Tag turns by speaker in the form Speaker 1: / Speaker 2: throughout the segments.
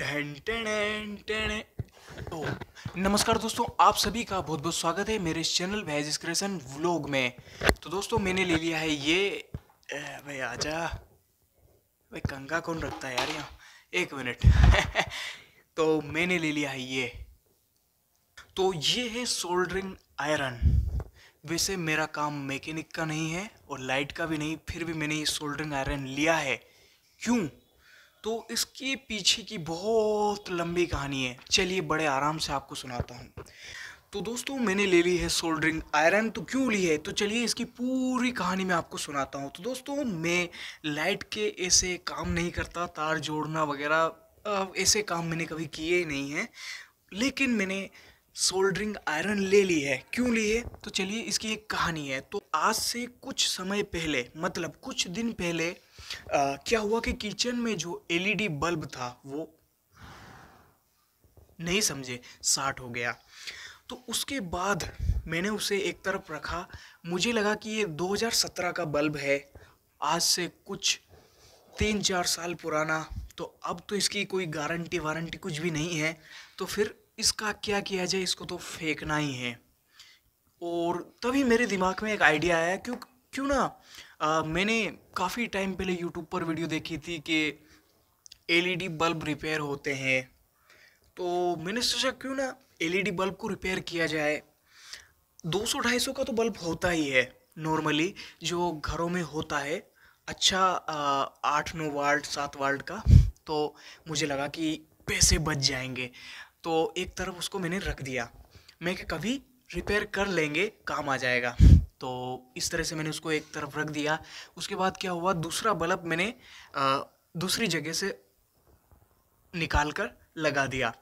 Speaker 1: तो नमस्कार दोस्तों आप सभी का बहुत बहुत स्वागत है मेरे चैनल भैजिस व्लॉग में तो दोस्तों मैंने ले लिया है ये भाई आजा भाई कंगा कौन रखता है यार यहाँ एक मिनट तो मैंने ले लिया है ये तो ये है सोल्डरिंग आयरन वैसे मेरा काम मैकेनिक का नहीं है और लाइट का भी नहीं फिर भी मैंने ये सोल्डरिंग आयरन लिया है क्यों तो इसके पीछे की बहुत लंबी कहानी है चलिए बड़े आराम से आपको सुनाता हूँ तो दोस्तों मैंने ले ली है सोल्डरिंग आयरन तो क्यों ली है तो चलिए इसकी पूरी कहानी मैं आपको सुनाता हूँ तो दोस्तों मैं लाइट के ऐसे काम नहीं करता तार जोड़ना वगैरह ऐसे काम मैंने कभी किए ही नहीं हैं लेकिन मैंने सोल्डरिंग आयरन ले ली है क्यों ली है तो चलिए इसकी एक कहानी है तो आज से कुछ समय पहले मतलब कुछ दिन पहले आ, क्या हुआ कि किचन में जो एलईडी बल्ब था वो नहीं समझे साठ हो गया तो उसके बाद मैंने उसे एक तरफ रखा मुझे लगा कि ये 2017 का बल्ब है आज से कुछ तीन चार साल पुराना तो अब तो इसकी कोई गारंटी वारंटी कुछ भी नहीं है तो फिर इसका क्या किया जाए इसको तो फेंकना ही है और तभी मेरे दिमाग में एक आइडिया आया क्यों क्यों ना आ, मैंने काफ़ी टाइम पहले यूट्यूब पर वीडियो देखी थी कि एलईडी बल्ब रिपेयर होते हैं तो मैंने सोचा क्यों ना एलईडी बल्ब e को रिपेयर किया जाए 200-250 का तो बल्ब होता ही है नॉर्मली जो घरों में होता है अच्छा आठ नौ वाल्ट सात वाल्ट का तो मुझे लगा कि पैसे बच जाएंगे तो एक तरफ उसको मैंने रख दिया मैं कि कभी रिपेयर कर लेंगे काम आ जाएगा तो इस तरह से मैंने उसको एक तरफ रख दिया उसके बाद क्या हुआ दूसरा बल्ब मैंने दूसरी जगह से निकाल कर लगा दिया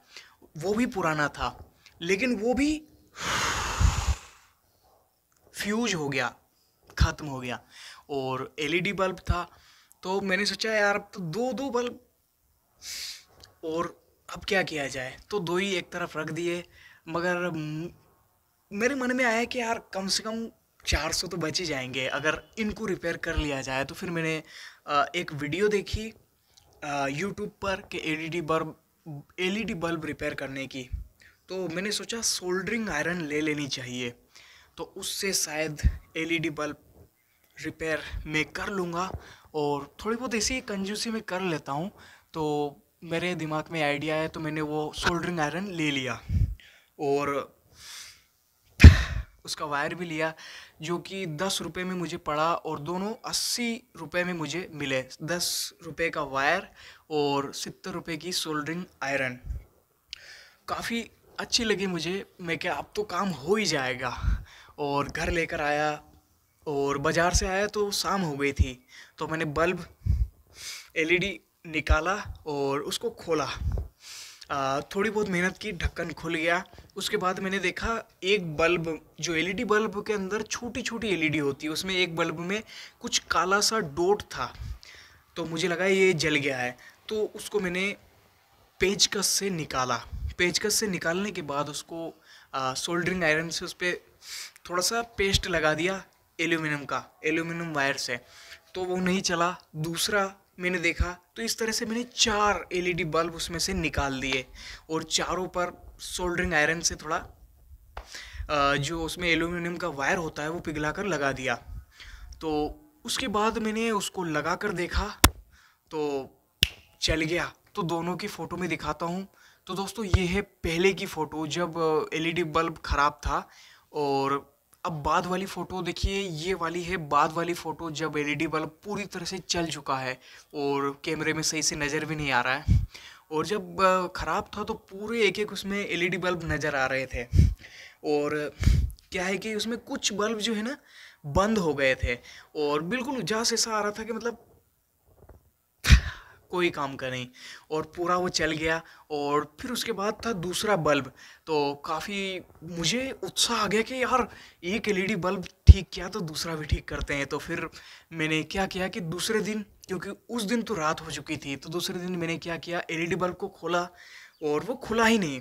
Speaker 1: वो भी पुराना था लेकिन वो भी फ्यूज हो गया ख़त्म हो गया और एलईडी बल्ब था तो मैंने सोचा यार अब तो दो दो बल्ब और अब क्या किया जाए तो दो ही एक तरफ रख दिए मगर मेरे मन में आया कि यार कम से कम चार सौ तो बच ही जाएंगे अगर इनको रिपेयर कर लिया जाए तो फिर मैंने एक वीडियो देखी यूट्यूब पर कि L D bulb D bulb repair करने की तो मैंने सोचा सोल्डरिंग आयरन ले लेनी चाहिए तो उससे शायद डी बल्ब रिपेयर मैं कर लूँगा और थोड़ी बहुत ऐसी कंजूसी में कर लेता हूँ तो मेरे दिमाग में आइडिया है तो मैंने वो सोल्डरिंग आयरन ले लिया और उसका वायर भी लिया जो कि दस रुपये में मुझे पड़ा और दोनों अस्सी रुपये में मुझे मिले दस रुपये का वायर और सत्तर रुपये की सोल्डरिंग आयरन काफ़ी अच्छी लगी मुझे मैं क्या अब तो काम हो ही जाएगा और घर लेकर आया और बाज़ार से आया तो शाम हो गई थी तो मैंने बल्ब एलईडी निकाला और उसको खोला थोड़ी बहुत मेहनत की ढक्कन खुल गया उसके बाद मैंने देखा एक बल्ब जो एलईडी बल्ब के अंदर छोटी छोटी एलईडी होती है उसमें एक बल्ब में कुछ काला सा डोट था तो मुझे लगा ये जल गया है तो उसको मैंने पेचकस से निकाला पेचकस से निकालने के बाद उसको सोल्डरिंग आयरन से उस पर थोड़ा सा पेस्ट लगा दिया एल्यूमिनियम का एल्यूमिनियम वायर से तो वो नहीं चला दूसरा मैंने देखा तो इस तरह से मैंने चार एलईडी बल्ब e उसमें से निकाल दिए और चारों पर सोल्डरिंग आयरन से थोड़ा जो उसमें एल्यूमिनियम का वायर होता है वो पिघला कर लगा दिया तो उसके बाद मैंने उसको लगा कर देखा तो चल गया तो दोनों की फ़ोटो में दिखाता हूँ तो दोस्तों ये है पहले की फ़ोटो जब एलईडी बल्ब ख़राब था और अब बाद वाली फ़ोटो देखिए ये वाली है बाद वाली फ़ोटो जब एलईडी बल्ब पूरी तरह से चल चुका है और कैमरे में सही से नज़र भी नहीं आ रहा है और जब ख़राब था तो पूरे एक एक उसमें एलईडी बल्ब नज़र आ रहे थे और क्या है कि उसमें कुछ बल्ब जो है ना बंद हो गए थे और बिल्कुल उजास ऐसा आ रहा था कि मतलब कोई काम का नहीं और पूरा वो चल गया और फिर उसके बाद था दूसरा बल्ब तो काफ़ी मुझे उत्साह आ गया कि यार एक एल बल्ब ठीक किया तो दूसरा भी ठीक करते हैं तो फिर मैंने क्या किया कि दूसरे दिन क्योंकि उस दिन तो रात हो चुकी थी तो दूसरे दिन मैंने क्या किया एल बल्ब को खोला और वो खुला ही नहीं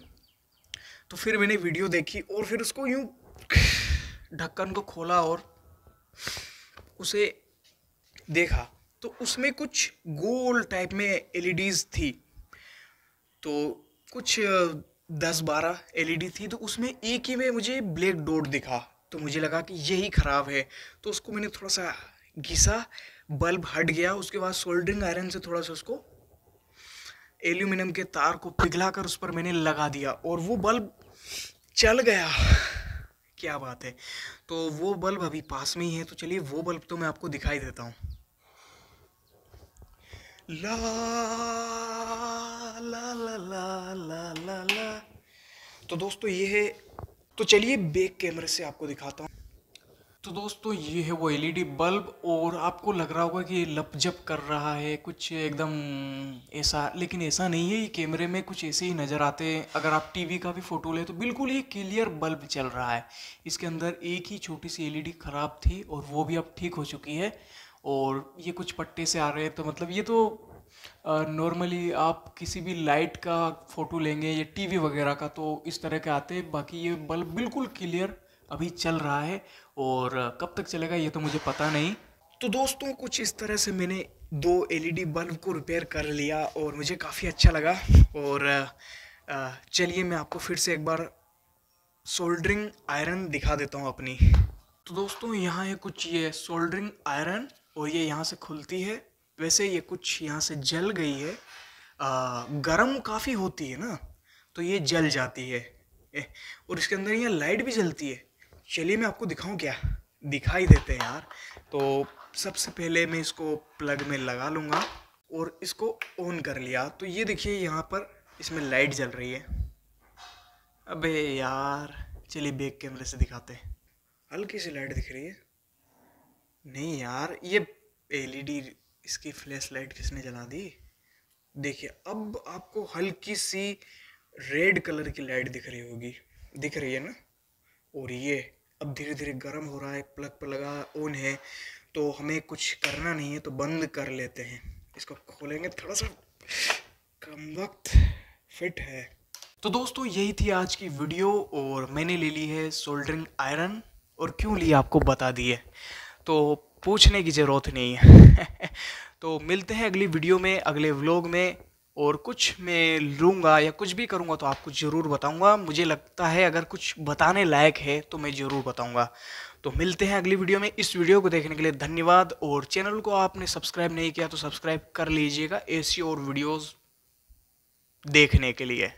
Speaker 1: तो फिर मैंने वीडियो देखी और फिर उसको यूँ ढक्कन को खोला और उसे देखा तो उसमें कुछ गोल टाइप में एल e थी तो कुछ दस बारह एल e थी तो उसमें एक ही में मुझे ब्लैक डोट दिखा तो मुझे लगा कि यही ख़राब है तो उसको मैंने थोड़ा सा घिसा बल्ब हट गया उसके बाद सोल्डरिंग आयरन से थोड़ा सा उसको एल्यूमिनियम के तार को पिघला कर उस पर मैंने लगा दिया और वो बल्ब चल गया क्या बात है तो वो बल्ब अभी पास में ही है तो चलिए वो बल्ब तो मैं आपको दिखाई देता हूँ La la la la la la la. तो दोस्तों ये है तो चलिए बेक कैमरे से आपको दिखाता हूँ तो दोस्तों ये है वो एलईडी बल्ब e और आपको लग रहा होगा कि ये जप कर रहा है कुछ एकदम ऐसा लेकिन ऐसा नहीं है ये कैमरे में कुछ ऐसे ही नज़र आते हैं अगर आप टीवी का भी फ़ोटो लें तो बिल्कुल ये क्लियर बल्ब चल रहा है इसके अंदर एक ही छोटी सी एलईडी e ख़राब थी और वो भी अब ठीक हो चुकी है और ये कुछ पट्टे से आ रहे हैं तो मतलब ये तो नॉर्मली आप किसी भी लाइट का फ़ोटो लेंगे या टीवी वगैरह का तो इस तरह के आते हैं बाकी ये बल्ब बिल्कुल क्लियर अभी चल रहा है और कब तक चलेगा ये तो मुझे पता नहीं तो दोस्तों कुछ इस तरह से मैंने दो एलईडी बल्ब को रिपेयर कर लिया और मुझे काफ़ी अच्छा लगा और चलिए मैं आपको फिर से एक बार सोल्डरिंग आयरन दिखा देता हूँ अपनी तो दोस्तों यहाँ है कुछ ये सोल्डरिंग आयरन और ये यहाँ से खुलती है वैसे ये कुछ यहाँ से जल गई है गर्म काफ़ी होती है ना तो ये जल जाती है और इसके अंदर यहाँ लाइट भी जलती है चलिए मैं आपको दिखाऊं क्या दिखाई देते हैं यार तो सबसे पहले मैं इसको प्लग में लगा लूँगा और इसको ऑन कर लिया तो ये देखिए यहाँ पर इसमें लाइट जल रही है अबे यार चलिए बैक कैमरे से दिखाते हैं हल्की सी लाइट दिख रही है नहीं यार ये एलईडी e इसकी फ्लैश लाइट किसने जला दी देखिए अब आपको हल्की सी रेड कलर की लाइट दिख रही होगी दिख रही है ना और ये अब धीरे धीरे गर्म हो रहा है प्लग पर लगा ऑन है तो हमें कुछ करना नहीं है तो बंद कर लेते हैं इसको खोलेंगे थोड़ा सा कम वक्त फिट है तो दोस्तों यही थी आज की वीडियो और मैंने ले ली है सोल्डरिंग आयरन और क्यों ली आपको बता दिए तो पूछने की ज़रूरत नहीं है तो मिलते हैं अगली वीडियो में अगले व्लॉग में और कुछ मैं लूँगा या कुछ भी करूँगा तो आपको ज़रूर बताऊँगा मुझे लगता है अगर कुछ बताने लायक है तो मैं ज़रूर बताऊँगा तो मिलते हैं अगली वीडियो में इस वीडियो को देखने के लिए धन्यवाद और चैनल को आपने सब्सक्राइब नहीं किया तो सब्सक्राइब कर लीजिएगा ऐसी और वीडियोज़ देखने के लिए